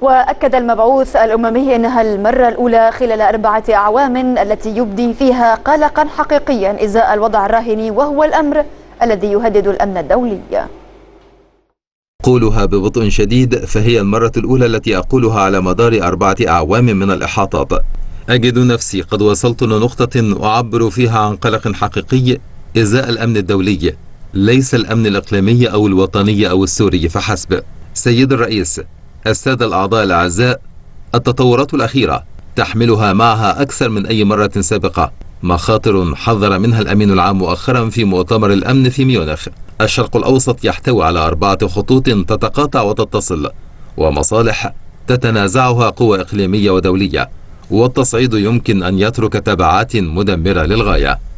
وأكد المبعوث الأممي أنها المرة الأولى خلال أربعة أعوام التي يبدي فيها قلقا حقيقيا إزاء الوضع الراهني وهو الأمر الذي يهدد الأمن الدولي قولها ببطء شديد فهي المرة الأولى التي أقولها على مدار أربعة أعوام من الإحاطات أجد نفسي قد وصلت لنقطة أعبر فيها عن قلق حقيقي إزاء الأمن الدولي ليس الأمن الإقليمي أو الوطني أو السوري فحسب سيد الرئيس السادة الأعضاء الأعزاء التطورات الأخيرة تحملها معها أكثر من أي مرة سابقة مخاطر حذر منها الأمين العام مؤخرا في مؤتمر الأمن في ميونخ الشرق الأوسط يحتوي على أربعة خطوط تتقاطع وتتصل ومصالح تتنازعها قوى إقليمية ودولية والتصعيد يمكن أن يترك تبعات مدمرة للغاية